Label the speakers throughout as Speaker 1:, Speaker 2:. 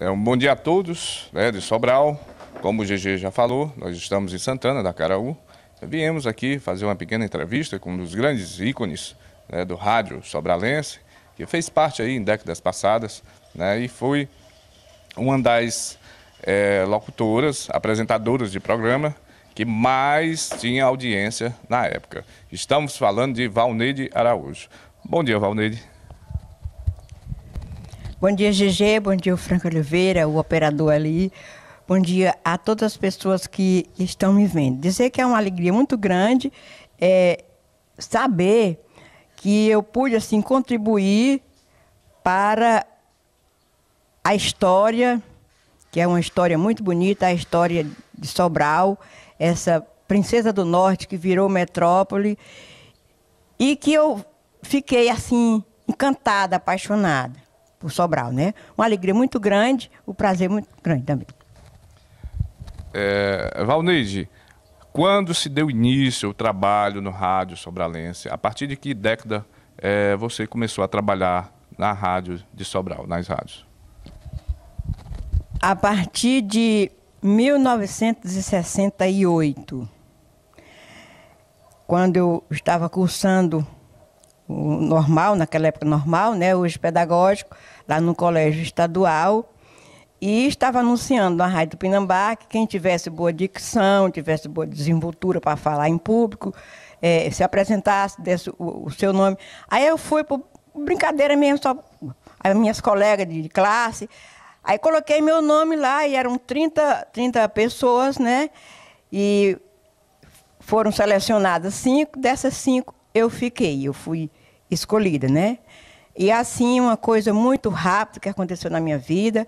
Speaker 1: É um bom dia a todos né, de Sobral. Como o GG já falou, nós estamos em Santana da Caraú. Viemos aqui fazer uma pequena entrevista com um dos grandes ícones né, do rádio sobralense, que fez parte aí em décadas passadas né, e foi uma das é, locutoras, apresentadoras de programa que mais tinha audiência na época. Estamos falando de Valneide Araújo. Bom dia, Valneide.
Speaker 2: Bom dia, GG. Bom dia, Franco Oliveira, o operador ali. Bom dia a todas as pessoas que estão me vendo. Dizer que é uma alegria muito grande é, saber que eu pude assim contribuir para a história, que é uma história muito bonita, a história de Sobral, essa princesa do norte que virou metrópole e que eu fiquei assim encantada, apaixonada por Sobral, né? Uma alegria muito grande, o um prazer muito grande também.
Speaker 1: É, Valneide, quando se deu início o trabalho no rádio sobralense? A partir de que década é, você começou a trabalhar na rádio de Sobral, nas rádios?
Speaker 2: A partir de 1968, quando eu estava cursando o normal, naquela época normal, né, hoje pedagógico, lá no colégio estadual. E estava anunciando na Rádio do Pinambá que quem tivesse boa dicção, tivesse boa desenvoltura para falar em público, é, se apresentasse, desse o, o, seu nome. Aí eu fui por brincadeira mesmo, só as minhas colegas de, de classe. Aí coloquei meu nome lá e eram 30, 30 pessoas, né? E foram selecionadas cinco, dessas cinco eu fiquei. Eu fui escolhida, né? E assim, uma coisa muito rápida que aconteceu na minha vida.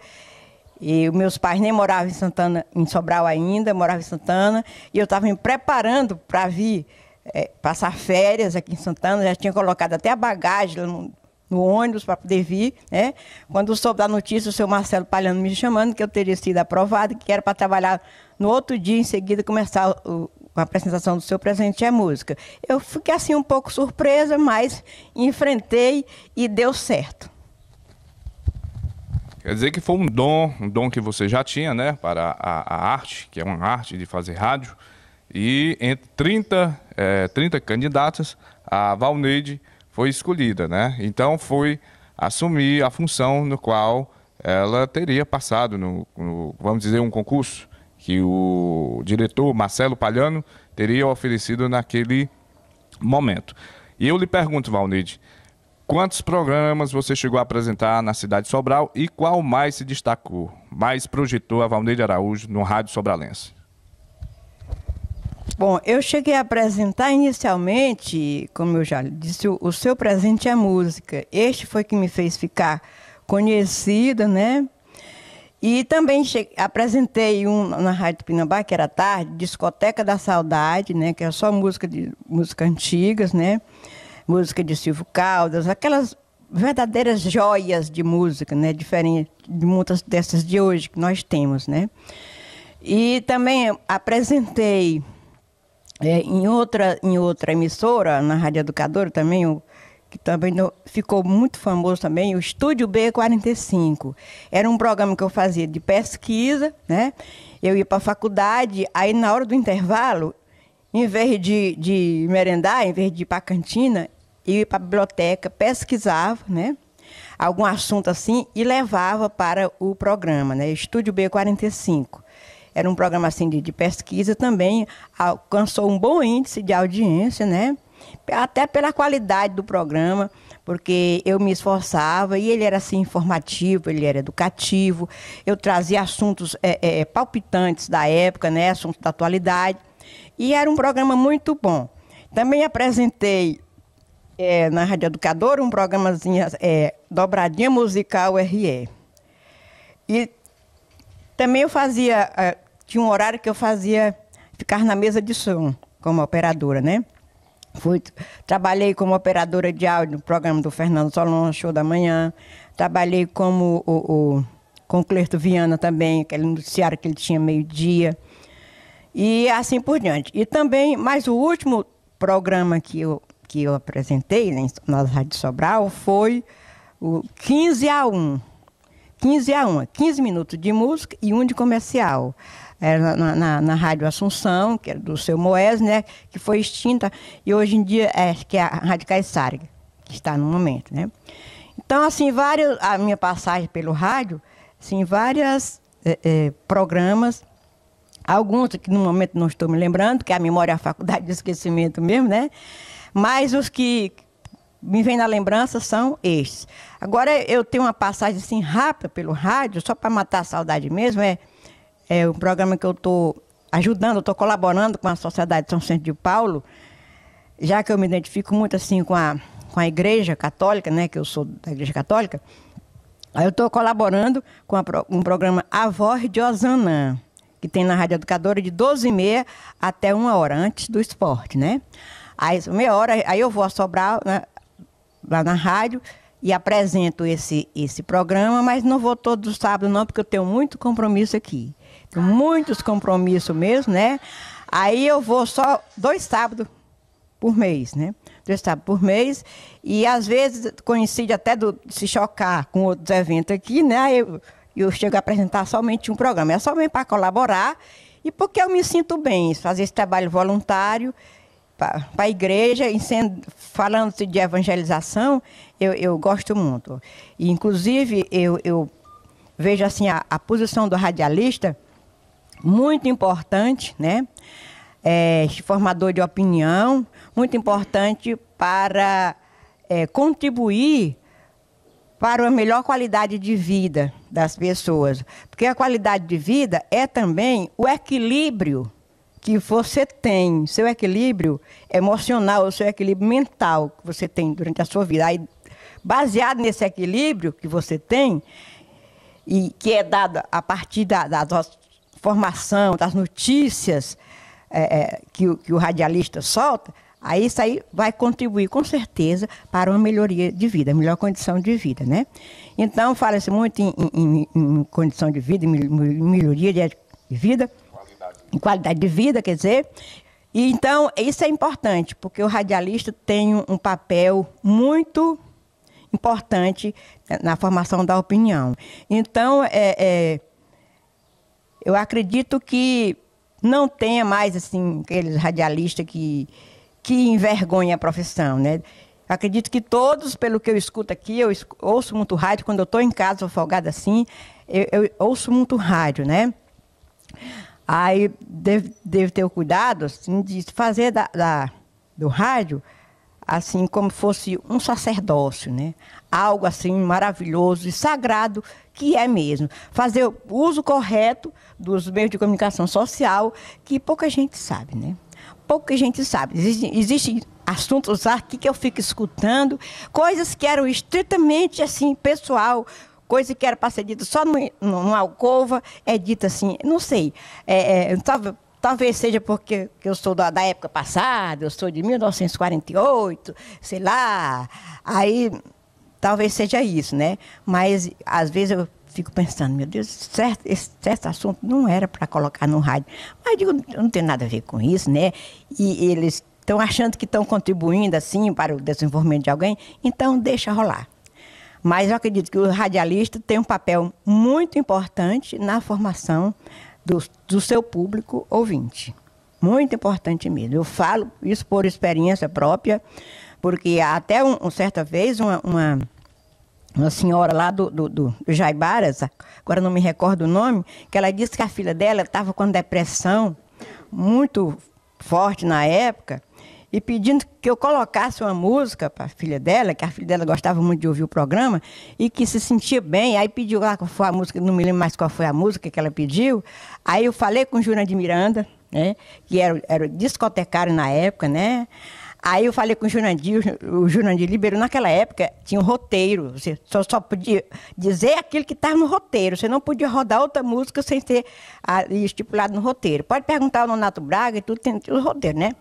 Speaker 2: E meus pais nem moravam em Santana, em Sobral ainda, moravam em Santana. E eu estava me preparando para vir é, passar férias aqui em Santana. Já tinha colocado até a bagagem no, no ônibus para poder vir. Né? Quando soube da notícia, o seu Marcelo Palhano me chamando que eu teria sido aprovado, que era para trabalhar no outro dia, em seguida, começar o, uma apresentação do seu presente é música. Eu fiquei assim um pouco surpresa, mas enfrentei e deu certo.
Speaker 1: Quer dizer que foi um dom, um dom que você já tinha, né, para a, a arte, que é uma arte de fazer rádio. E entre 30, é, 30 candidatas, a Valneide foi escolhida, né? Então foi assumir a função no qual ela teria passado no, no vamos dizer, um concurso que o diretor Marcelo Palhano teria oferecido naquele momento. E eu lhe pergunto, Valnide, quantos programas você chegou a apresentar na cidade de Sobral e qual mais se destacou, mais projetou a Valnide Araújo no Rádio Sobralense?
Speaker 2: Bom, eu cheguei a apresentar inicialmente, como eu já disse, o, o seu presente é música. Este foi que me fez ficar conhecida, né, e também apresentei um na Rádio Pinambá, que era tarde, Discoteca da Saudade, né, que era é só música de música antigas, né? Música de Silvio Caldas, aquelas verdadeiras joias de música, né, diferente de muitas dessas de hoje que nós temos, né? E também apresentei é, em outra em outra emissora, na Rádio Educadora também, o que também no, ficou muito famoso também, o Estúdio B45. Era um programa que eu fazia de pesquisa, né? Eu ia para a faculdade, aí na hora do intervalo, em vez de, de merendar, em vez de ir para a cantina, eu ia para a biblioteca, pesquisava, né? Algum assunto assim e levava para o programa, né? Estúdio B45 era um programa assim de, de, pesquisa também, alcançou um bom índice de audiência, né? até pela qualidade do programa, porque eu me esforçava e ele era assim informativo, ele era educativo, eu trazia assuntos é, é, palpitantes da época, né, assuntos da atualidade, e era um programa muito bom. Também apresentei é, na Rádio Educadora um programazinho é, Dobradinha Musical RE. E também eu fazia, é, tinha um horário que eu fazia ficar na mesa de som como operadora, né? Fui, trabalhei como operadora de áudio no programa do Fernando Solon, Show da Manhã. Trabalhei como o, o, com o Clerto Viana também, aquele noticiário que ele tinha meio-dia. E assim por diante. E também, mas o último programa que eu, que eu apresentei né, na Rádio Sobral foi o 15 a 1. 15 a 1, 15 minutos de música e um de comercial era na, na, na, Rádio Assunção, que era do seu Moés, né, que foi extinta, e hoje em dia é, que é a Rádio Caissari, que está no momento. Né? Então, assim, várias, a minha passagem pelo rádio, assim, vários é, é, programas, alguns que no momento não estou me lembrando, que é a memória é a faculdade de esquecimento mesmo, né? Mas os que me vêm na lembrança são estes. Agora, eu tenho uma passagem assim rápida pelo rádio, só para matar a saudade mesmo, é é um programa que eu estou ajudando, estou colaborando com a Sociedade de São Centro de Paulo, já que eu me identifico muito assim com a, com a Igreja Católica, né, que eu sou da Igreja Católica, aí eu estou colaborando com a, um programa A Voz de Osanã, que tem na Rádio Educadora de 12h30 até uma hora antes do esporte, né? Aí, meia hora, aí eu vou assobrar né, lá na rádio e apresento esse, esse programa, mas não vou todo sábado não, porque eu tenho muito compromisso aqui muitos compromissos mesmo, né? Aí eu vou só dois sábados por mês, né? Dois sábados por mês. E às vezes coincide até do, se chocar com outros eventos aqui, né? Eu, eu chego a apresentar somente um programa. É somente para colaborar e porque eu me sinto bem, fazer esse trabalho voluntário para a igreja, falando de evangelização, eu, eu gosto muito. E, inclusive, eu, eu vejo assim a, a posição do radialista muito importante, né? É, formador de opinião, muito importante para é, contribuir para uma melhor qualidade de vida das pessoas. Porque a qualidade de vida é também o equilíbrio que você tem, seu equilíbrio emocional, seu equilíbrio mental que você tem durante a sua vida. Aí, baseado nesse equilíbrio que você tem, e que é dado a partir da, da, formação, das notícias é, é, que, o, que o radialista solta, aí isso aí vai contribuir com certeza para uma melhoria de vida, melhor condição de vida, né? Então fala-se muito em, em, em, condição de vida, em melhoria de vida, qualidade. em qualidade de vida, quer dizer. E então isso é importante porque o radialista tem um papel muito importante na formação da opinião. Então é, é eu acredito que não tenha mais assim aqueles radialistas que que envergonha a profissão, né? Acredito que todos, pelo que eu escuto aqui, eu ouço muito rádio quando eu estou em casa folgada assim, eu, eu, ouço muito rádio, né? Aí devo, devo ter o cuidado assim, de fazer da, da, do rádio assim como fosse um sacerdócio, né? Algo assim maravilhoso e sagrado que é mesmo. Fazer o uso correto dos meios de comunicação social, que pouca gente sabe, né? Pouca gente sabe. Existem existe assuntos aqui que eu fico escutando, coisas que eram estritamente assim, pessoal, coisa que era para ser dita só numa, numa alcova, é dita assim, não sei. É, é, talvez, talvez seja porque eu sou da, da época passada, eu sou de 1948, sei lá. Aí Talvez seja isso, né? Mas às vezes eu fico pensando, meu Deus, certo, esse, certo assunto não era para colocar no rádio. Mas digo, não tem nada a ver com isso, né? E eles estão achando que estão contribuindo assim para o desenvolvimento de alguém, então deixa rolar. Mas eu acredito que o radialista tem um papel muito importante na formação do, do seu público ouvinte. Muito importante mesmo. Eu falo isso por experiência própria. Porque até um, um certa vez uma, uma, uma, senhora lá do, do, do Jaibaras, agora não me recordo o nome, que ela disse que a filha dela estava com depressão muito forte na época e pedindo que eu colocasse uma música para a filha dela, que a filha dela gostava muito de ouvir o programa e que se sentia bem. Aí pediu lá qual foi a música, não me lembro mais qual foi a música que ela pediu. Aí eu falei com Júnior de Miranda, né, que era, era discotecário na época, né? Aí eu falei com o Jurandir, o Jurandir liberou. Naquela época tinha um roteiro, você só, só podia dizer aquilo que estava no roteiro. Você não podia rodar outra música sem ser ah, estipulado no roteiro. Pode perguntar ao Nonato Braga e tudo, tem o roteiro, né?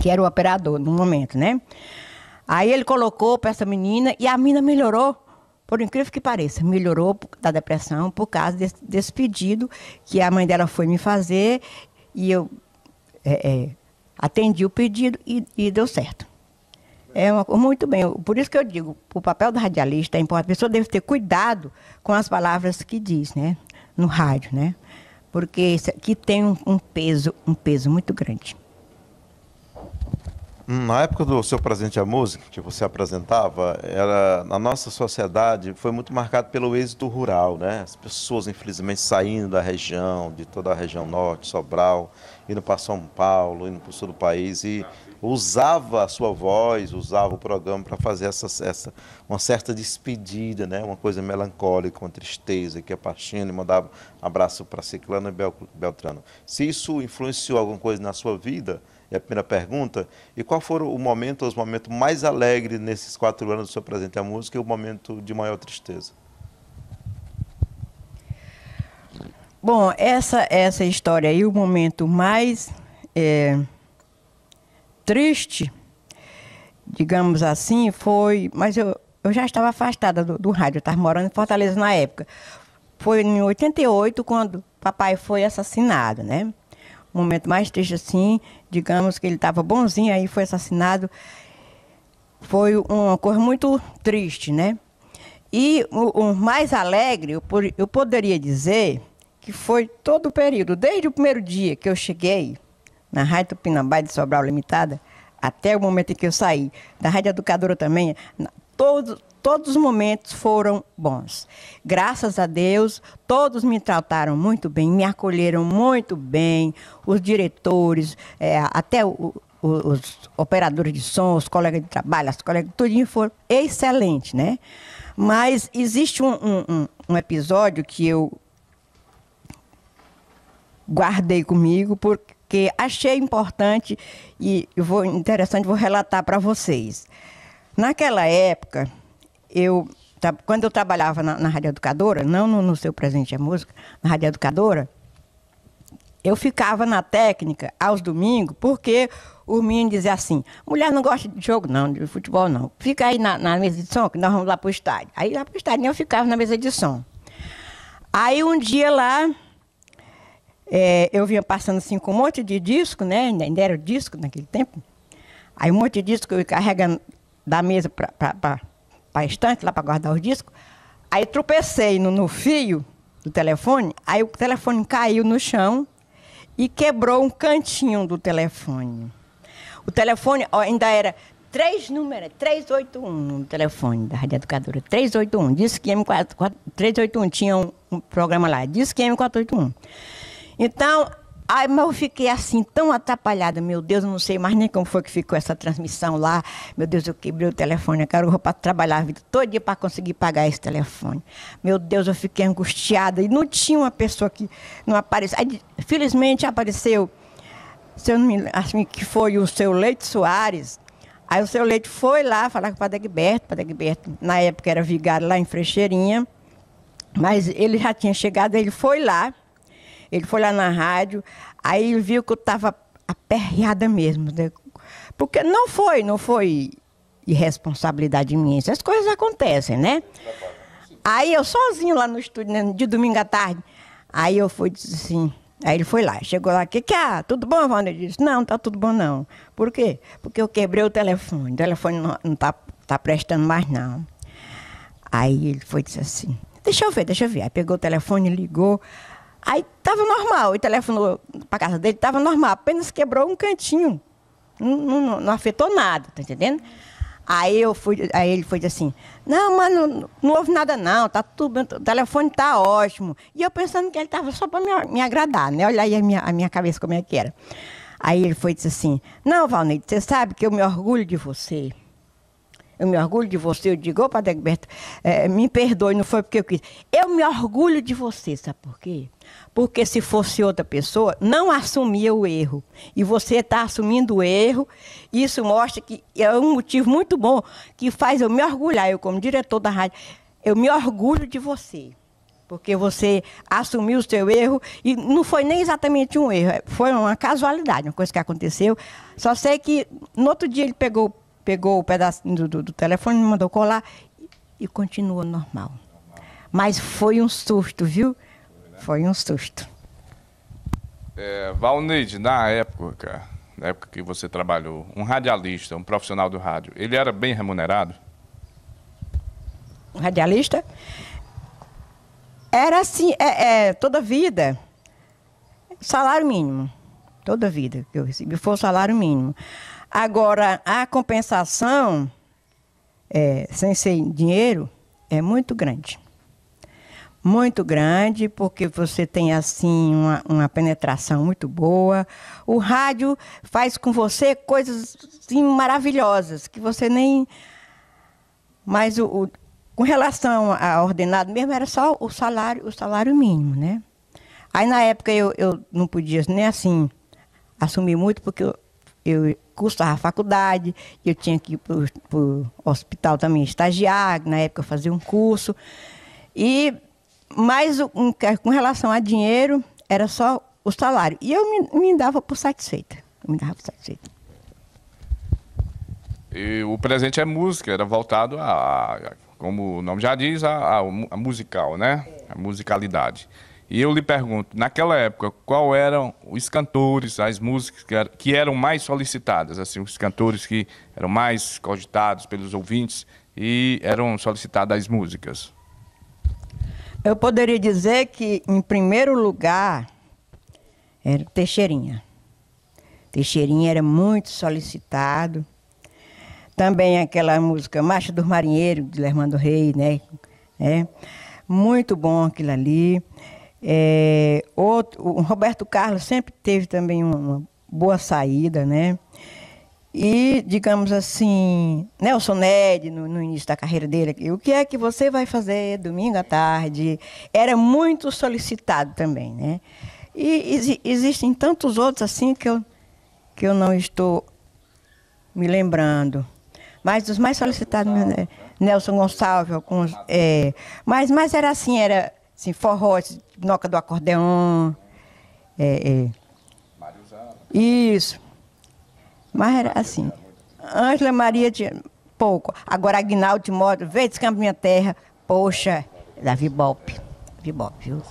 Speaker 2: Que era o operador no momento, né? Aí ele colocou para essa menina e a menina melhorou. Por incrível que pareça, melhorou da depressão por causa desse, desse pedido que a mãe dela foi me fazer e eu é, é, atendi o pedido e, e deu certo. É uma, muito bem. Por isso que eu digo, o papel do radialista é importante. A pessoa deve ter cuidado com as palavras que diz, né? No rádio, né? Porque isso aqui tem um, um peso, um peso muito grande.
Speaker 3: Na época do seu presente à música, que você apresentava, era na nossa sociedade foi muito marcado pelo êxito rural, né? As pessoas, infelizmente, saindo da região, de toda a região norte, Sobral, indo para São Paulo, indo para o sul do país e usava a sua voz, usava o programa para fazer essa, essa uma certa despedida, né? Uma coisa melancólica, uma tristeza que a Pachina mandava abraço para Ciclano e Beltrano. Se isso influenciou alguma coisa na sua vida? é a primeira pergunta. E qual foi o momento, os momentos mais alegres nesses quatro anos do seu presente à música e o momento de maior tristeza?
Speaker 2: Bom, essa, essa história aí, o momento mais é, triste, digamos assim, foi. Mas eu, eu já estava afastada do, do rádio, eu estava morando em Fortaleza na época. Foi em 88 quando papai foi assassinado, né? momento mais triste assim, digamos que ele estava bonzinho, aí foi assassinado. Foi uma coisa muito triste, né? E o, o mais alegre, eu, eu poderia dizer que foi todo o período, desde o primeiro dia que eu cheguei na Rádio Tupinambá de Sobral Limitada, até o momento em que eu saí, da Rádio Educadora também, na, todo, todos os momentos foram bons. Graças a Deus, todos me trataram muito bem, me acolheram muito bem, os diretores, é, até o, os operadores de som, os colegas de trabalho, as colegas, tudo foi excelente, né? Mas existe um, um, um, episódio que eu guardei comigo porque achei importante e vou interessante vou relatar para vocês. Naquela época, eu quando eu trabalhava na, na Rádio Educadora, não no, no, seu presente a é música, na Rádio Educadora, eu ficava na técnica aos domingos, porque o menino dizia assim: mulher não gosta de jogo, não, de futebol não. Fica aí na, na mesa de som, que nós vamos lá para o estádio. Aí lá para o estádio eu ficava na mesa de som. Aí um dia lá, é, eu vinha passando assim com um monte de disco, né? Ainda era disco naquele tempo. Aí um monte de disco eu ia carregando da mesa para para a estante, lá para guardar os discos. Aí tropecei no, no fio do telefone, aí o telefone caiu no chão e quebrou um cantinho do telefone. O telefone ó, ainda era três números, é 381 no telefone da Rádio Educadora, 381. Disse que m 481 tinha um, um programa lá, disse que M481. Então, Ai, mas eu fiquei assim, tão atrapalhada. Meu Deus, eu não sei mais nem como foi que ficou essa transmissão lá. Meu Deus, eu quebrei o telefone. Eu quero para trabalhar a vida todo dia para conseguir pagar esse telefone. Meu Deus, eu fiquei angustiada. E não tinha uma pessoa que não apareceu. Aí, felizmente apareceu, se eu não me acho assim, que foi o seu Leite Soares. Aí o seu Leite foi lá falar com o Padre Gilberto. Padre Gilberto, na época, era vigário lá em Frecheirinha. Mas ele já tinha chegado, ele foi lá ele foi lá na rádio, aí ele viu que eu estava aperreada mesmo. Né? Porque não foi, não foi irresponsabilidade minha. Essas coisas acontecem, né? Aí eu sozinho lá no estúdio, né, de domingo à tarde. Aí eu fui disse assim. Aí ele foi lá, chegou lá, que que é? tudo bom, Wanda? Ele disse, não, tá tudo bom não. Por quê? Porque eu quebrei o telefone, o telefone não, não tá, tá prestando mais não. Aí ele foi disse assim, deixa eu ver, deixa eu ver. Aí pegou o telefone, ligou, Aí estava normal, ele telefonou para casa dele, estava normal, apenas quebrou um cantinho. Não, não, não, afetou nada, tá entendendo? Aí eu fui, aí ele foi assim, não, mano, não, não houve nada não, tá tudo, o telefone tá ótimo. E eu pensando que ele estava só para me, me, agradar, né? Olha aí a minha, a minha cabeça como é que era. Aí ele foi e disse assim, não, Valneide, você sabe que eu me orgulho de você. Eu me orgulho de você. Eu digo, ô Padre Egberto, é, me perdoe, não foi porque eu quis. Eu me orgulho de você, sabe por quê? Porque se fosse outra pessoa, não assumia o erro. E você está assumindo o erro. Isso mostra que é um motivo muito bom que faz eu me orgulhar. Eu, como diretor da rádio, eu me orgulho de você. Porque você assumiu o seu erro e não foi nem exatamente um erro, é, foi uma casualidade, uma coisa que aconteceu. Só sei que no outro dia ele pegou pegou o pedaço do, do, do telefone, me mandou colar e continua normal. Mas foi um susto, viu? Foi um susto.
Speaker 1: É, Valneide, na época, na época que você trabalhou, um radialista, um profissional do rádio, ele era bem remunerado?
Speaker 2: Um radialista? Era assim, é, é, toda vida, salário mínimo. Toda vida que eu recebi foi o salário mínimo. Agora, a compensação, é, sem ser dinheiro, é muito grande. Muito grande, porque você tem assim uma, uma penetração muito boa. O rádio faz com você coisas assim, maravilhosas que você nem. Mas o, o com relação a ordenado mesmo, era só o salário, o salário mínimo, né? Aí na época eu, eu não podia nem assim assumir muito, porque eu, eu cursava a faculdade, eu tinha que ir para o hospital também estagiar, na época eu fazia um curso. E, mas um, com relação a dinheiro, era só o salário. E eu me, me dava por satisfeita. Eu me dava por satisfeita.
Speaker 1: E o presente é música, era voltado a, a como o nome já diz, a, a, a musical, né? A musicalidade. E eu lhe pergunto, naquela época, qual eram os cantores, as músicas que, eram, que eram mais solicitadas, assim, os cantores que eram mais cogitados pelos ouvintes e eram solicitadas as músicas?
Speaker 2: Eu poderia dizer que, em primeiro lugar, era Teixeirinha. Teixeirinha era muito solicitado. Também aquela música Marcha dos Marinheiros, de Lermando Rei, né? É. Muito bom aquilo ali. É, outro, o Roberto Carlos sempre teve também uma boa saída, né? E, digamos assim, Nelson Ned, no, no, início da carreira dele, o que é que você vai fazer domingo à tarde? Era muito solicitado também, né? E ex, existem tantos outros assim que eu, que eu não estou me lembrando. Mas os mais solicitados, né? Nelson Gonçalves, alguns. É, mas, mas era assim, era sim forró, noca do acordeão. É, é. Isso. Mas era assim. Ângela Maria de pouco. Agora Agnaldo de modo, veio descampo minha terra. Poxa, da Vibop. Vibop, viu?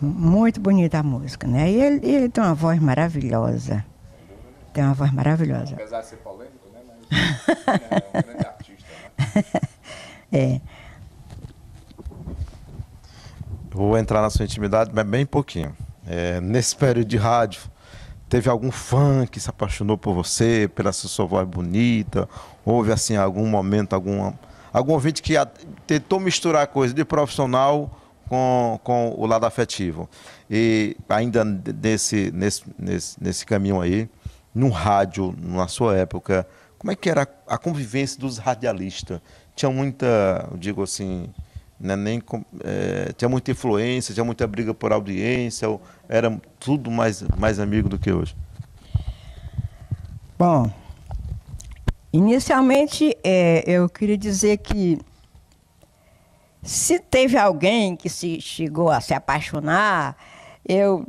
Speaker 2: Muito bonita a música, né? E ele, ele tem uma voz maravilhosa. Tem uma voz maravilhosa. Apesar de ser polêmico, né? Mas é um grande artista. Né? é.
Speaker 3: Vou entrar na sua intimidade, mas bem pouquinho. É, nesse período de rádio, teve algum fã que se apaixonou por você, pela sua voz bonita? Houve, assim, algum momento, alguma, algum ouvinte que tentou misturar coisa de profissional com, com o lado afetivo? E ainda nesse, nesse, nesse, nesse caminho aí, no rádio, na sua época, como é que era a convivência dos radialistas? Tinha muita, digo assim, né, nem é, tinha muita influência, tinha muita briga por audiência, era tudo mais, mais amigo do que hoje.
Speaker 2: Bom, inicialmente é, eu queria dizer que se teve alguém que se chegou a se apaixonar, eu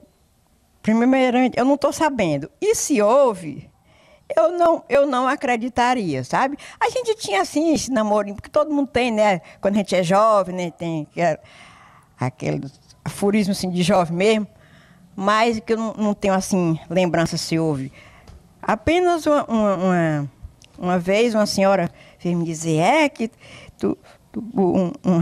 Speaker 2: primeiramente eu não estou sabendo. E se houve, eu não, eu não acreditaria, sabe? A gente tinha assim esse namorinho, porque todo mundo tem, né? Quando a gente é jovem, né? Tem é aquele aforismo assim, de jovem mesmo. Mas que eu não, não tenho assim lembrança se houve. Apenas uma, uma, uma, vez uma senhora veio me dizer, é que tu. tu um, um,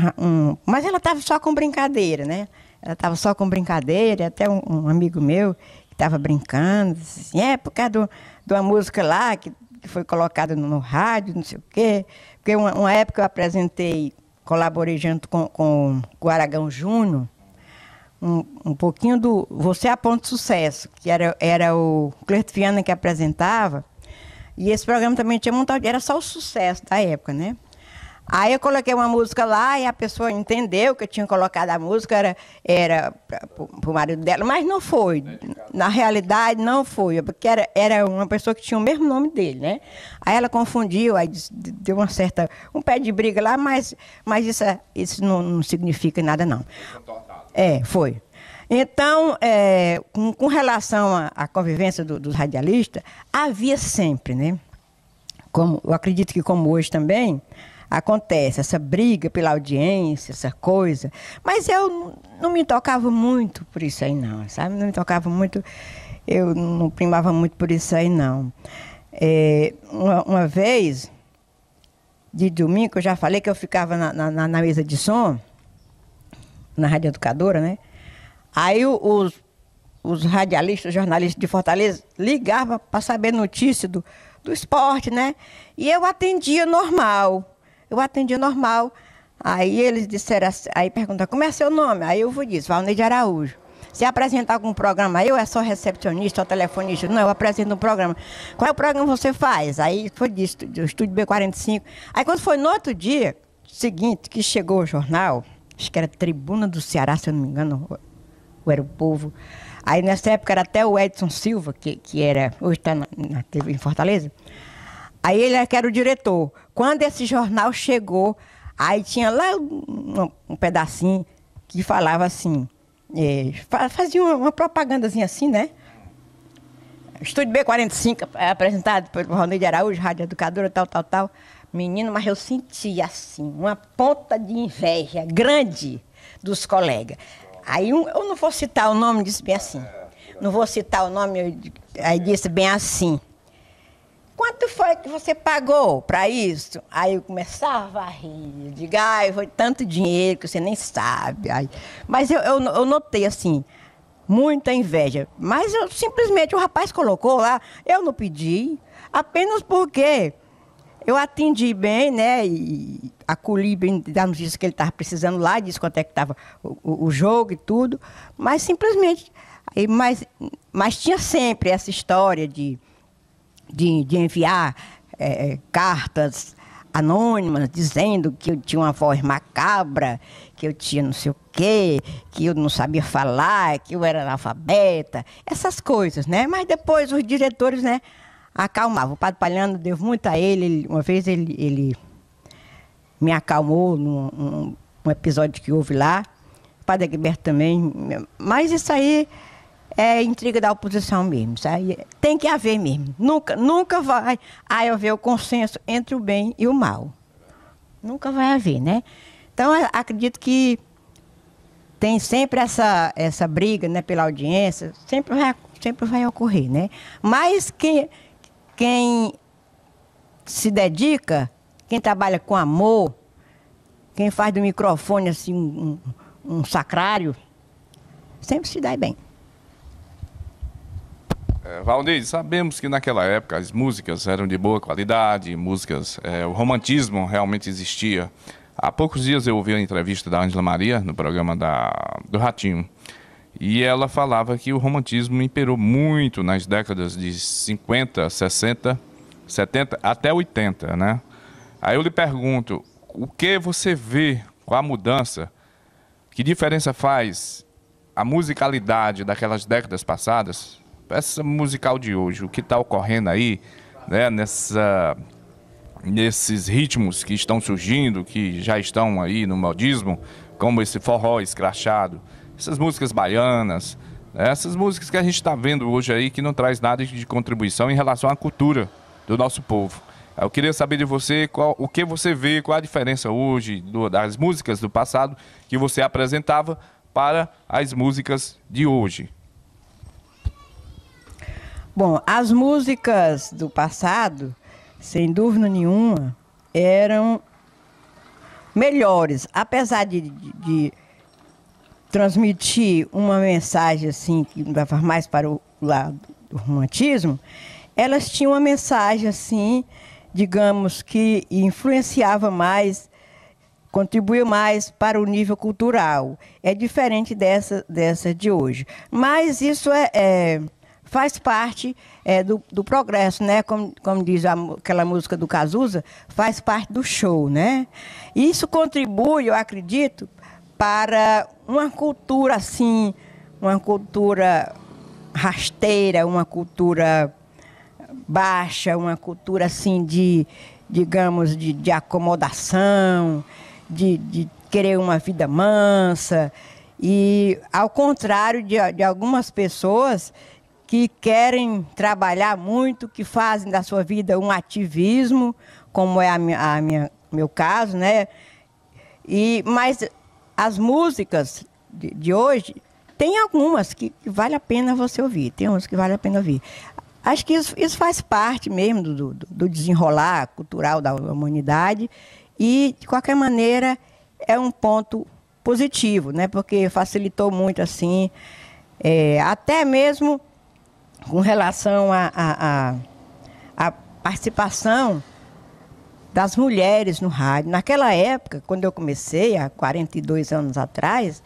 Speaker 2: um... Mas ela estava só com brincadeira, né? Ela estava só com brincadeira, até um, amigo meu que estava brincando, assim, é por causa do de uma música lá que, que foi colocada no, no, rádio, não sei o quê. Porque uma, uma época eu apresentei, colaborei junto com, com o Aragão Júnior, um, um pouquinho do Você Aponta Sucesso, que era, era o Clerto que apresentava. E esse programa também tinha montado, era só o sucesso da época, né? Aí eu coloquei uma música lá e a pessoa entendeu que eu tinha colocado a música, era, era para o marido dela, mas não foi. Na realidade, não foi, porque era, era uma pessoa que tinha o mesmo nome dele, né? Aí ela confundiu, aí deu uma certa. um pé de briga lá, mas, mas isso, é, isso não, não significa nada, não. É, foi. Então, é, com, com, relação à convivência dos do radialistas, havia sempre, né? Como, eu acredito que como hoje também acontece, essa briga pela audiência, essa coisa. Mas eu não me tocava muito por isso aí, não, sabe? Não me tocava muito, eu não primava muito por isso aí, não. É, uma, uma, vez, de domingo, eu já falei que eu ficava na, na, na mesa de som, na rádio educadora, né? Aí os, os radialistas, os jornalistas de Fortaleza ligavam para saber notícia do, do esporte, né? E eu atendia normal. Eu atendi normal. Aí eles disseram assim, aí pergunta como é seu nome? Aí eu vou dizer, de Araújo. Se apresentar algum programa, eu é só recepcionista ou telefonista? Não, eu apresento um programa. Qual é o programa que você faz? Aí foi disso, do estúdio B45. Aí quando foi no outro dia, seguinte, que chegou o jornal, acho que era Tribuna do Ceará, se eu não me engano, ou era o povo. Aí nessa época era até o Edson Silva, que, que era, hoje está na, na, em Fortaleza. Aí ele é era o diretor. Quando esse jornal chegou, aí tinha lá um, um pedacinho que falava assim, é, fazia uma, uma propagandazinha assim, né? Estúdio B45, é, apresentado por Ronaldo de Araújo, rádio educadora, tal, tal, tal. Menino, mas eu sentia assim, uma ponta de inveja grande dos colegas. Aí um, eu não vou citar o nome, disse bem assim. Não vou citar o nome, aí disse bem assim. Quanto foi que você pagou para isso? Aí eu começava a rir. Eu digo, ai, foi tanto dinheiro que você nem sabe. Ai, mas eu, eu, eu notei assim, muita inveja. Mas eu, simplesmente o rapaz colocou lá, eu não pedi, apenas porque eu atendi bem, né? E acolhi bem da notícia que ele estava precisando lá, disse quanto é que estava o, o, jogo e tudo. Mas simplesmente. Mas, mas tinha sempre essa história de de, de enviar é, é, cartas anônimas dizendo que eu tinha uma voz macabra, que eu tinha não sei o quê, que eu não sabia falar, que eu era analfabeta, essas coisas, né? Mas depois os diretores, né, acalmavam. O Padre Palhano, deu muito a ele, uma vez ele, ele me acalmou num um episódio que houve lá, o Padre Egberto também, mas isso aí é intriga da oposição mesmo. Sabe? Tem que haver mesmo. Nunca, nunca vai haver o consenso entre o bem e o mal. Nunca vai haver, né? Então, acredito que tem sempre essa, essa briga né, pela audiência, sempre vai, sempre vai ocorrer, né? Mas que, quem se dedica, quem trabalha com amor, quem faz do microfone assim um, um sacrário, sempre se dá bem.
Speaker 1: É, Valdir, sabemos que naquela época as músicas eram de boa qualidade, músicas, é, o romantismo realmente existia. Há poucos dias eu ouvi a entrevista da Angela Maria no programa da, do Ratinho. E ela falava que o romantismo imperou muito nas décadas de 50, 60, 70 até 80, né? Aí eu lhe pergunto, o que você vê com a mudança? Que diferença faz a musicalidade daquelas décadas passadas essa musical de hoje, o que está ocorrendo aí, né, nessa, nesses ritmos que estão surgindo, que já estão aí no modismo, como esse forró escrachado, essas músicas baianas, né, essas músicas que a gente está vendo hoje aí que não traz nada de contribuição em relação à cultura do nosso povo. Eu queria saber de você qual, o que você vê, qual a diferença hoje do, das músicas do passado que você apresentava para as músicas de hoje.
Speaker 2: Bom, as músicas do passado, sem dúvida nenhuma, eram melhores, apesar de, de, de transmitir uma mensagem assim que dava mais para o lado do romantismo, elas tinham uma mensagem assim, digamos que influenciava mais, contribuía mais para o nível cultural. É diferente dessa, dessa de hoje. Mas isso é, é faz parte é, do, do, progresso, né? Como, como diz a, aquela música do Cazuza, faz parte do show, né? isso contribui, eu acredito, para uma cultura assim, uma cultura rasteira, uma cultura baixa, uma cultura assim de, digamos, de, de acomodação, de, de querer uma vida mansa. E ao contrário de, de algumas pessoas que querem trabalhar muito, que fazem da sua vida um ativismo, como é a minha, a minha meu caso, né? E mas as músicas de, de hoje tem algumas que, que, vale a pena você ouvir, tem umas que vale a pena ouvir. Acho que isso, isso faz parte mesmo do, do, do desenrolar cultural da humanidade e de qualquer maneira é um ponto positivo, né? Porque facilitou muito assim, é, até mesmo com relação à participação das mulheres no rádio. Naquela época, quando eu comecei, há 42 anos atrás,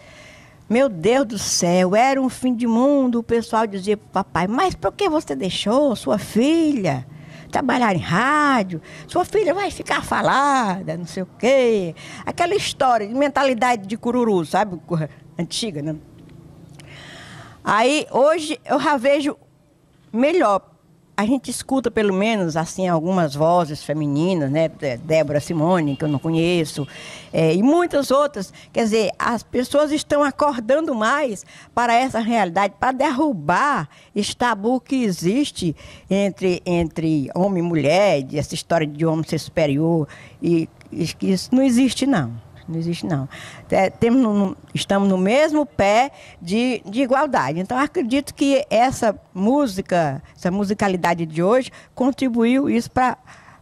Speaker 2: meu Deus do céu, era um fim de mundo. O pessoal dizia para o papai: Mas por que você deixou sua filha trabalhar em rádio? Sua filha vai ficar falada, não sei o quê. Aquela história de mentalidade de cururu, sabe? Antiga, né? Aí, hoje, eu já vejo melhor. A gente escuta pelo menos assim algumas vozes femininas, né? É, Débora Simone, que eu não conheço, é, e muitas outras. Quer dizer, as pessoas estão acordando mais para essa realidade, para derrubar esse tabu que existe entre, entre homem e mulher, essa história de homem ser superior, e, e isso não existe, não. Não existe, não. É, temos no, estamos no mesmo pé de, de igualdade. Então, acredito que essa música, essa musicalidade de hoje, contribuiu isso para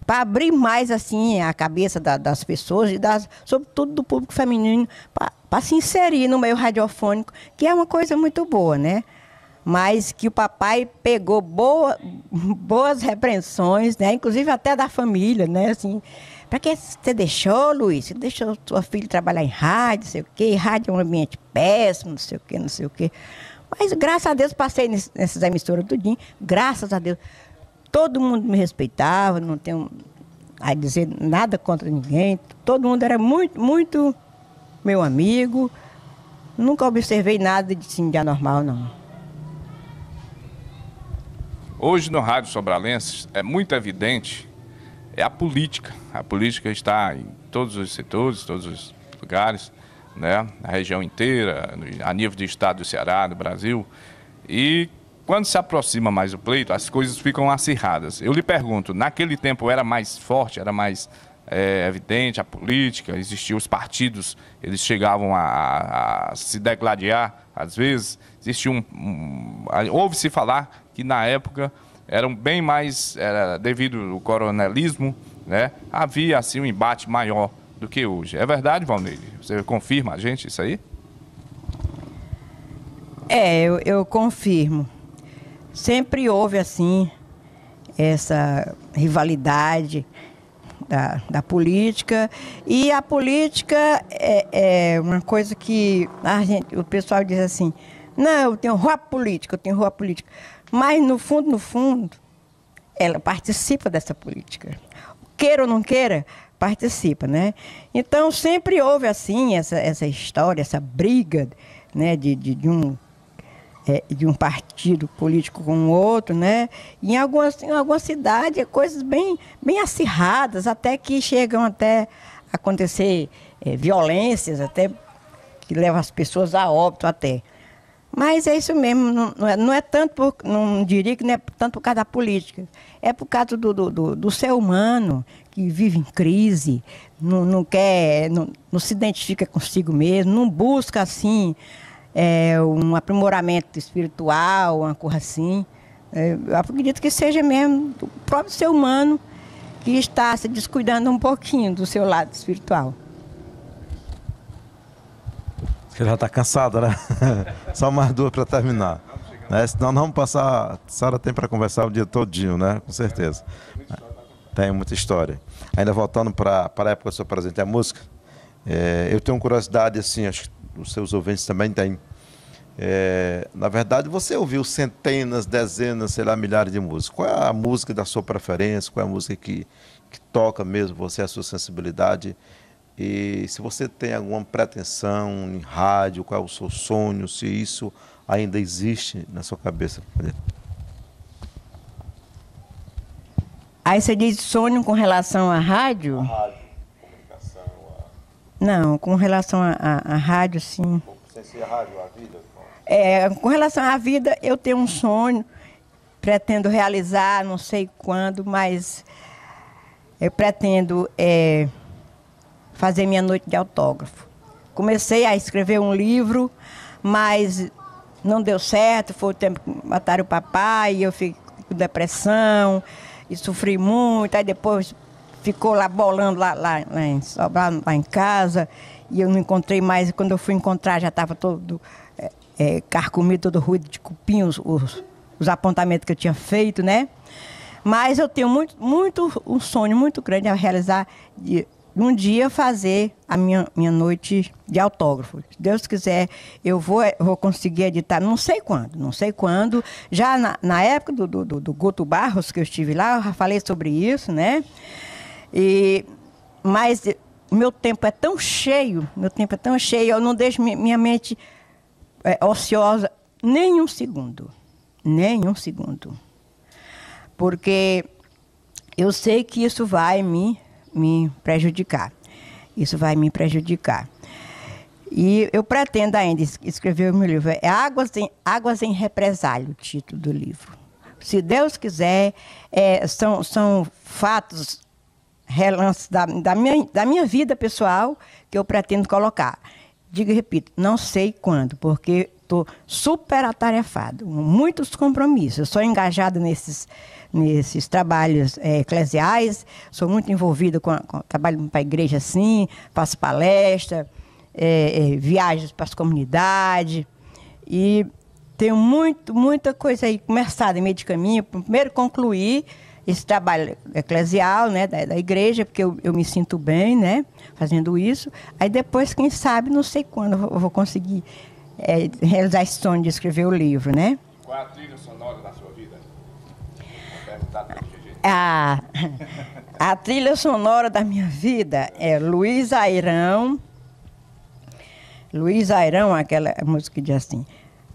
Speaker 2: para abrir mais assim a cabeça da, das pessoas e das, sobretudo do público feminino, para se inserir no meio radiofônico, que é uma coisa muito boa, né? Mas que o papai pegou boa, boas repreensões, né? Inclusive até da família, né? Assim, para que você deixou, Luiz? Você deixou sua filha trabalhar em rádio, não sei o quê. Rádio é um ambiente péssimo, não sei o quê, não sei o quê. Mas graças a Deus passei nessas emissoras tudinho. Graças a Deus. Todo mundo me respeitava, não tenho a dizer nada contra ninguém. Todo mundo era muito, muito meu amigo. Nunca observei nada de, assim, de anormal, não.
Speaker 1: Hoje no Rádio Sobralenses é muito evidente é a política. A política está em todos os setores, todos os lugares, né? na região inteira, a nível do estado do Ceará, do Brasil. E quando se aproxima mais o pleito, as coisas ficam acirradas. Eu lhe pergunto, naquele tempo era mais forte, era mais é, evidente a política, existiam os partidos, eles chegavam a, a se degladiar às vezes, existia um, um houve-se falar que na época eram bem mais, era, devido ao coronelismo, né, havia assim um embate maior do que hoje. É verdade, Valnei? Você confirma a gente isso aí?
Speaker 2: É, eu, eu confirmo. Sempre houve assim essa rivalidade da, da política. E a política é, é uma coisa que a gente, o pessoal diz assim, não, eu tenho rua política, eu tenho rua política. Mas, no fundo, no fundo, ela participa dessa política. Queira ou não queira, participa, né? Então, sempre houve, assim, essa, essa história, essa briga né, de, de, de um é, de um partido político com o outro, né? Em algumas, em algumas cidades, coisas bem, bem acirradas, até que chegam até acontecer é, violências, até que levam as pessoas a óbito até. Mas é isso mesmo, não, não, é, não é, tanto, por, não diria que não é tanto por causa da política, é por causa do, do, do, do ser humano que vive em crise, não, não quer, não, não, se identifica consigo mesmo, não busca assim é, um aprimoramento espiritual, uma coisa assim. É, eu acredito que seja mesmo o próprio ser humano que está se descuidando um pouquinho do seu lado espiritual
Speaker 3: que já está cansado, né? Só mais duas para terminar. Né? Senão não vamos passar. A Sara tem para conversar o dia todinho, né? Com certeza. Tem muita história. Ainda voltando para a época do seu presente é a música, é, eu tenho curiosidade, assim, acho que os seus ouvintes também têm. É, na verdade, você ouviu centenas, dezenas, sei lá, milhares de músicas. Qual é a música da sua preferência? Qual é a música que, que toca mesmo você, a sua sensibilidade? E se você tem alguma pretensão em rádio, qual é o seu sonho, se isso ainda existe na sua cabeça.
Speaker 2: Aí você diz sonho com relação à rádio? A rádio,
Speaker 3: comunicação. A...
Speaker 2: Não, com relação à rádio, sim. Sem ser a
Speaker 3: rádio, a vida?
Speaker 2: É, com relação à vida, eu tenho um sonho, pretendo realizar, não sei quando, mas eu pretendo. É, fazer minha noite de autógrafo. Comecei a escrever um livro, mas não deu certo, foi o tempo que mataram o papai, eu fiquei com depressão, e sofri muito, aí depois ficou lá bolando lá, lá, lá, em, lá em casa, e eu não encontrei mais, quando eu fui encontrar já estava todo é, é, carcomido, todo ruído de cupim, os, os, os apontamentos que eu tinha feito, né? Mas eu tenho muito, muito um sonho muito grande a realizar de num dia fazer a minha, minha noite de autógrafo. Se Deus quiser, eu vou, eh, vou conseguir editar, não sei quando, não sei quando. Já na, na época do, do, do Guto Barros, que eu estive lá, eu já falei sobre isso, né? E, mas eh, meu tempo é tão cheio, meu tempo é tão cheio, eu não deixo minha mente é, ociosa nem um segundo. Nem um segundo. Porque eu sei que isso vai me me prejudicar. Isso vai me prejudicar. E eu pretendo ainda escrever o meu livro. É Águas em, Águas em Represália, o título do livro. Se Deus quiser, é, são, são fatos, relances da, da, minha, da minha vida pessoal que eu pretendo colocar. Digo e repito, não sei quando, porque estou super atarefado, muitos compromissos. Eu sou engajado nesses, nesses trabalhos é, eclesiais, sou muito envolvida com, com trabalho para a igreja, assim, faço palestra, é, é, viagens para as comunidades. E tenho muito, muita coisa aí começada em meio de caminho. Primeiro, concluir esse trabalho eclesial né, da, da igreja, porque eu, eu, me sinto bem né, fazendo isso. Aí depois, quem sabe, não sei quando eu vou conseguir é, realizar esse sonho de escrever o livro, né?
Speaker 1: Qual é a trilha sonora da sua vida?
Speaker 2: A, a trilha sonora da minha vida é Luiz Airão. Luiz Airão, aquela música de assim.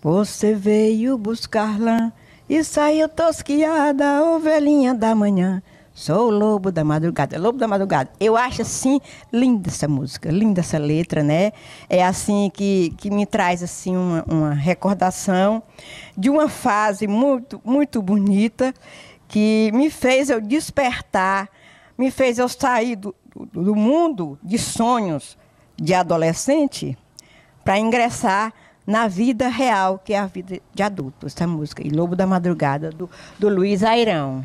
Speaker 2: Você veio buscar lã e saiu tosquiada, ovelhinha da manhã. Sou o lobo da madrugada, lobo da madrugada. Eu acho assim linda essa música, linda essa letra, né? É assim que, que me traz assim uma, uma recordação de uma fase muito muito bonita que me fez eu despertar, me fez eu sair do, do, do mundo de sonhos de adolescente para ingressar na vida real, que é a vida de adulto. Essa música, e Lobo da Madrugada, do, do Luiz Airão.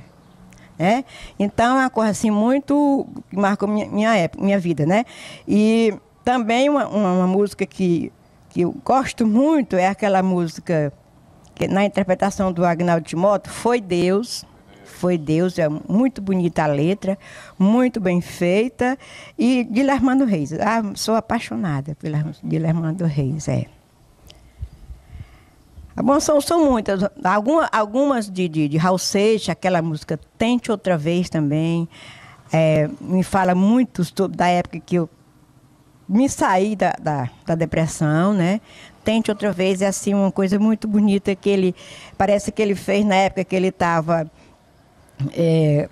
Speaker 2: Né? Então, é uma coisa assim muito que marcou minha, minha, época, minha vida, né? E também uma, uma, uma música que, que eu gosto muito é aquela música que na interpretação do Agnaldo Timóteo, Foi Deus, Foi Deus, é muito bonita a letra, muito bem feita, e de Lermando Reis. Ah, sou apaixonada pela Dilermando Reis, é. Tá bom, são, são muitas. algumas de, de, de Raul Seixas, aquela música Tente Outra Vez também. É, me fala muito da época que eu me saí da, da, da, depressão, né? Tente Outra Vez é assim uma coisa muito bonita que ele... Parece que ele fez na época que ele estava... É,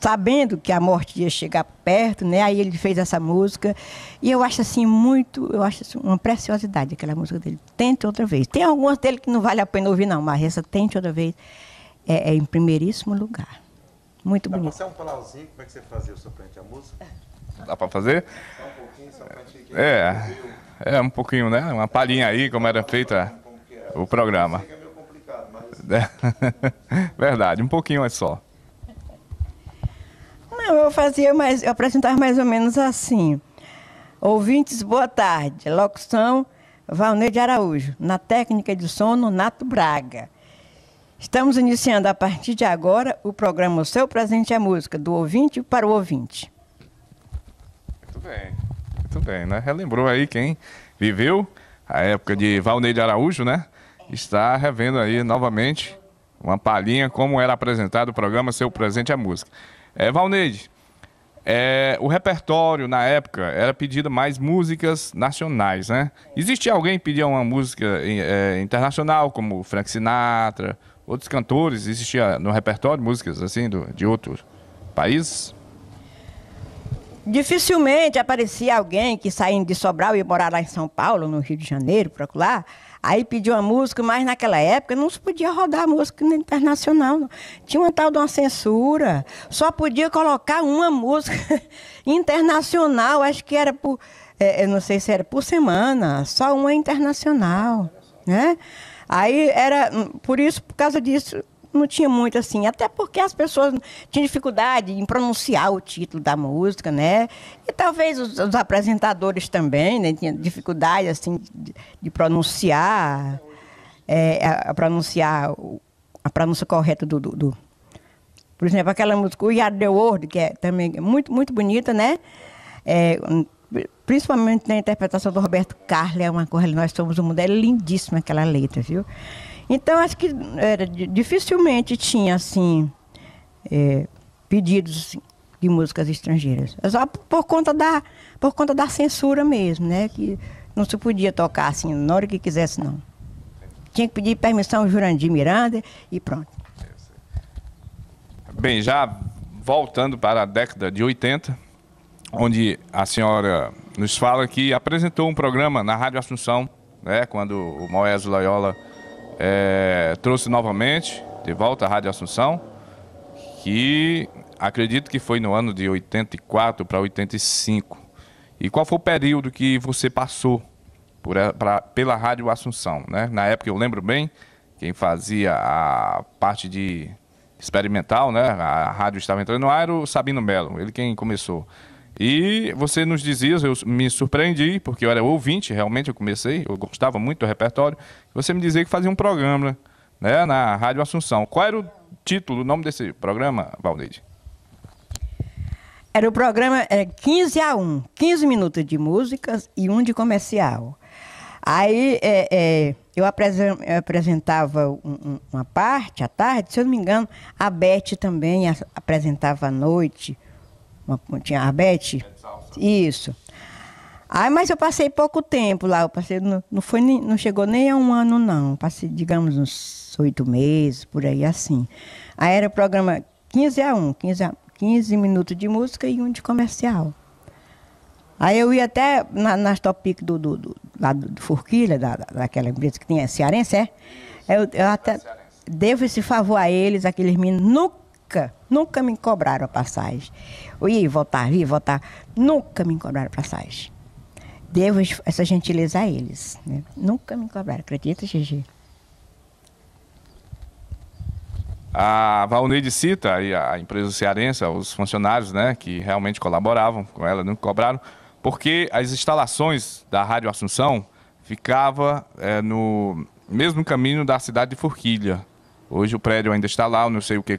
Speaker 2: sabendo que a morte ia chegar perto, né? Aí ele fez essa música e eu acho assim muito, eu acho assim, uma preciosidade aquela música dele. Tente outra vez. Tem algumas dele que não vale a pena ouvir não, mas essa Tente outra vez é, é em primeiríssimo lugar. Muito bonito. Você
Speaker 3: é um palauzinho, como é que você fazia o soprante a música? Dá para fazer?
Speaker 1: Só um pouquinho, só gente É. É um pouquinho, né? Uma palhinha aí como era feita é? o programa. É meio complicado, mas Verdade, um pouquinho é só.
Speaker 2: Não, eu fazia mais, eu apresentava mais ou menos assim. Ouvintes, boa tarde. Locução, Valneide Araújo. Na técnica de sono, Nato Braga. Estamos iniciando a partir de agora o programa O Seu Presente é Música, do ouvinte para o ouvinte.
Speaker 1: Muito bem, muito bem, né? Relembrou aí quem viveu a época de Valneide Araújo, né? Está revendo aí novamente uma palhinha como era apresentado o programa Seu Presente é Música. É, Valneide, é, o repertório na época era pedido mais músicas nacionais, né? Existia alguém que pedia uma música é, internacional, como Frank Sinatra, outros cantores? Existia no repertório músicas assim do, de outros países?
Speaker 2: Dificilmente aparecia alguém que saindo de Sobral e morar lá em São Paulo, no Rio de Janeiro, procurar Aí pediu uma música, mas naquela época não se podia rodar música internacional. Não. Tinha uma tal de uma censura. Só podia colocar uma música internacional, acho que era por. É, eu é, não sei se era por semana, só uma internacional. Né? Aí era. Hum, por isso, por causa disso, não tinha muito assim, até porque as pessoas tinham dificuldade em pronunciar o título da música, né? E talvez os, os apresentadores também, né? Tinham dificuldade assim de, de pronunciar é, a, a, pronunciar a pronúncia correta do, do, do, por exemplo, aquela música We Are The World, que é também muito muito bonita, né? É, principalmente na interpretação do Roberto Carlos, é uma coisa, nós somos um mundo, é lindíssima aquela letra, viu? Então, acho que era, dificilmente tinha, assim, é, pedidos assim, de músicas estrangeiras. Só por conta da, por conta da censura mesmo, né? Que não se podia tocar, assim, na hora que quisesse, não. Tinha que pedir permissão ao Jurandir Miranda e pronto.
Speaker 1: Bem, já voltando para a década de 80, onde a senhora nos fala que apresentou um programa na Rádio Assunção, né, quando o Moésio Loyola é, trouxe novamente, de volta à Rádio Assunção, que acredito que foi no ano de 84 para 85. E qual foi o período que você passou por, pra, pela Rádio Assunção? Né? Na época eu lembro bem, quem fazia a parte de experimental, né? a rádio estava entrando no ar, o Sabino Melo, ele quem começou. E você nos dizia, eu me surpreendi, porque eu era ouvinte, realmente eu comecei, eu gostava muito do repertório. Você me dizia que fazia um programa né, na Rádio Assunção. Qual era o título, o nome desse programa, Valdeide?
Speaker 2: Era o programa é, 15 a 1, 15 minutos de músicas e um de comercial. Aí é, é, eu, apresentava uma parte à tarde, se eu não me engano, a Beth também apresentava à noite uma, tinha arbete. Isso. ai mas eu passei pouco tempo lá, eu passei, não, não, foi, não chegou nem a um ano, não. Passei, digamos, uns oito meses, por aí, assim. Aí era o programa 15 a 1, 15, a, 15 minutos de música e um de comercial. Aí eu ia até na, nas Topic do, do, do, lá do, do Forquilha, da, daquela empresa que tinha Cearense, é? Eu, eu até devo esse favor a eles, aqueles meninos. Nunca Nunca me cobraram a passagem. Eu ia voltar, ia voltar. Nunca me cobraram a passagem. Devo essa gentileza a eles. Né? Nunca me cobraram. Acredita, Gigi?
Speaker 1: A Valneide cita a empresa cearense, os funcionários né, que realmente colaboravam com ela, nunca cobraram, porque as instalações da Rádio Assunção ficava é, no mesmo caminho da cidade de Forquilha, Hoje o prédio ainda está lá, eu não sei o que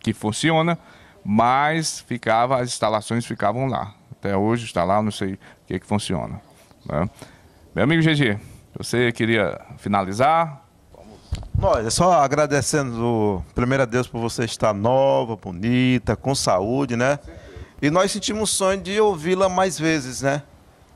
Speaker 1: que funciona, mas ficava as instalações ficavam lá. Até hoje está lá, eu não sei o que que funciona. Né? Meu amigo GG, você queria finalizar? Olha, só agradecendo primeiro a Deus por você estar
Speaker 3: nova, bonita, com saúde, né? E nós sentimos o sonho de ouvi-la mais vezes, né?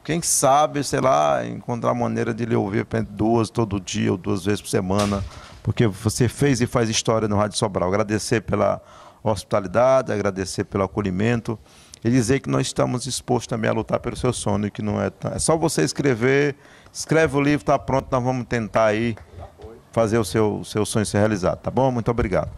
Speaker 3: Quem sabe, sei lá, encontrar maneira de lhe ouvir duas todo dia ou duas vezes por semana porque você fez e faz história no Rádio Sobral. Agradecer pela hospitalidade, agradecer pelo acolhimento e dizer que nós estamos dispostos também a lutar pelo seu sonho, que não é tão... É só você escrever, escreve o livro, está pronto, nós vamos tentar aí fazer o seu, seu sonho ser realizado, tá bom? Muito obrigado.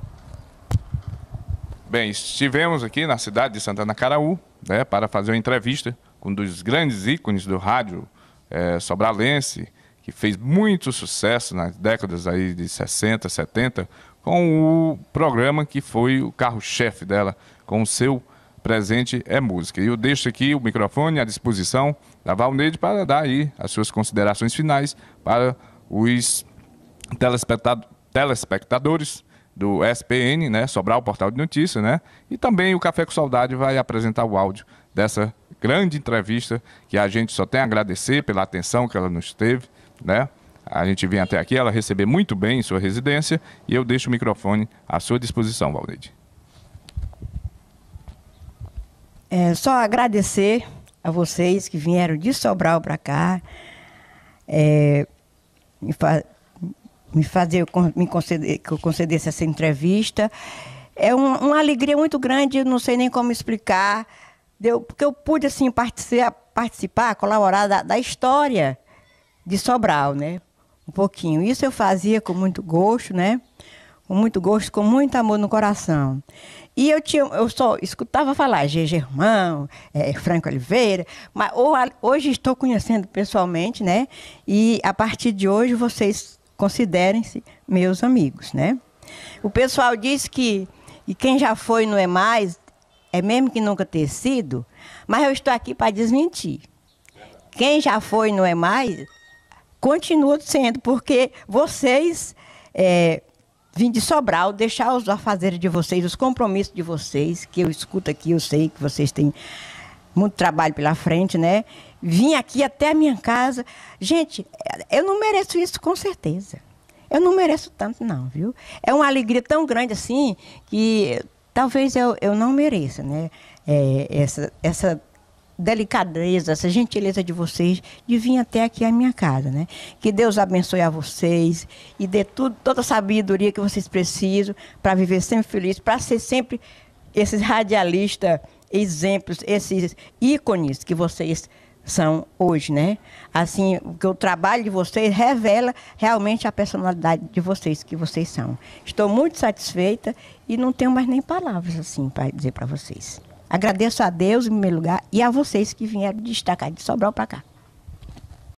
Speaker 1: Bem, estivemos aqui na cidade de Santana Caraú, né, para fazer uma entrevista com um dos grandes ícones do rádio é, sobralense, que fez muito sucesso nas décadas aí de 60, 70, com o programa que foi o carro-chefe dela, com o seu presente é música. E eu deixo aqui o microfone à disposição da Valneide para dar aí as suas considerações finais para os telespectadores do SPN, né, Sobral Portal de Notícias, né? E também o Café com Saudade vai apresentar o áudio dessa grande entrevista que a gente só tem a agradecer pela atenção que ela nos teve né? A gente vem até aqui, ela receber muito bem em sua residência e eu deixo o microfone à sua disposição, Valdeide.
Speaker 2: É só agradecer a vocês que vieram de Sobral para cá, é, me, fa me, fazer, me conceder, que eu concedesse essa entrevista. É um, uma alegria muito grande, não sei nem como explicar, deu, porque eu pude assim participar, participar colaborar da, da história de Sobral, né? Um pouquinho. Isso eu fazia com muito gosto, né? Com muito gosto, com muito amor no coração. E eu, tinha, eu só escutava falar G. Germão, é, Franco Oliveira, mas hoje estou conhecendo pessoalmente, né? E a partir de hoje vocês considerem-se meus amigos, né? O pessoal diz que e quem já foi não é mais, é mesmo que nunca ter sido, mas eu estou aqui para desmentir. Quem já foi não é mais, continua sendo, porque vocês é, vim de Sobral, deixar os afazeres de vocês, os compromissos de vocês, que eu escuto aqui, eu sei que vocês têm muito trabalho pela frente, né? Vim aqui até a minha casa. Gente, eu não mereço isso com certeza. Eu não mereço tanto, não, viu? É uma alegria tão grande assim que talvez eu, eu não mereça, né? É, essa, essa delicadeza, essa gentileza de vocês de vir até aqui à minha casa, né? Que Deus abençoe a vocês e dê tudo, toda a sabedoria que vocês precisam para viver sempre feliz, para ser sempre esses radialistas exemplos, esses ícones que vocês são hoje, né? Assim, que o trabalho de vocês revela realmente a personalidade de vocês que vocês são. Estou muito satisfeita e não tenho mais nem palavras assim para dizer para vocês. Agradeço a Deus em primeiro lugar e a vocês que vieram destacar de Sobral para cá.